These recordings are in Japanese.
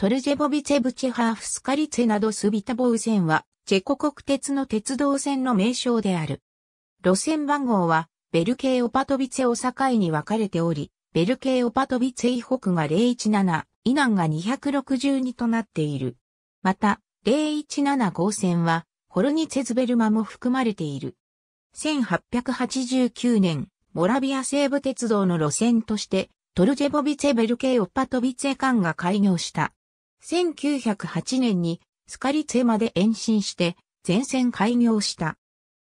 トルジェボビチェブチェハーフスカリツェなどスビタボウ線は、チェコ国鉄の鉄道線の名称である。路線番号は、ベルケーオパトビツェを境に分かれており、ベルケーオパトビツェ以北が017、ナンが262となっている。また、017号線は、ホルニツェズベルマも含まれている。1889年、モラビア西部鉄道の路線として、トルジェボビツェベルケーオパトビツェ間が開業した。1908年にスカリツェまで延伸して全線開業した。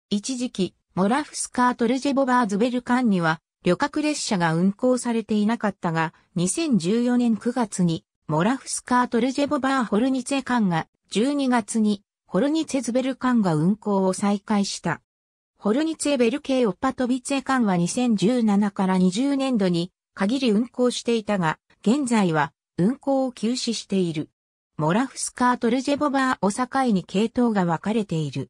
一時期、モラフスカートルジェボバーズベルカンには旅客列車が運行されていなかったが、2014年9月にモラフスカートルジェボバーホルニツェ間が12月にホルニツェズベル間が運行を再開した。ホルニツェベル系オッパトビツェ間は2017から20年度に限り運行していたが、現在は運行を休止している。モラフスカートルジェボバーを境に系統が分かれている。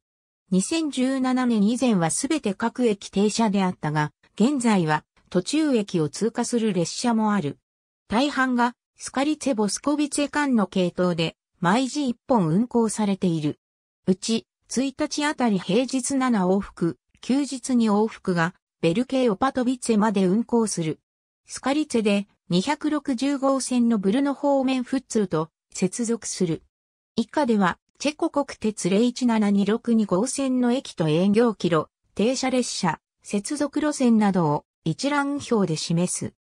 2017年以前はすべて各駅停車であったが、現在は途中駅を通過する列車もある。大半がスカリツェ・ボスコビツェ間の系統で毎時1本運行されている。うち1日あたり平日7往復、休日に往復がベルケーオパトビツェまで運行する。スカリツェで260号線のブルノ方面フッツーと接続する。以下では、チェコ国鉄01726 2号線の駅と営業キロ、停車列車、接続路線などを一覧表で示す。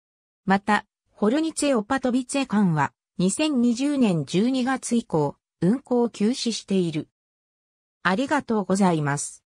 また、ホルニツェ・オパトビツェ間は2020年12月以降、運行を休止している。ありがとうございます。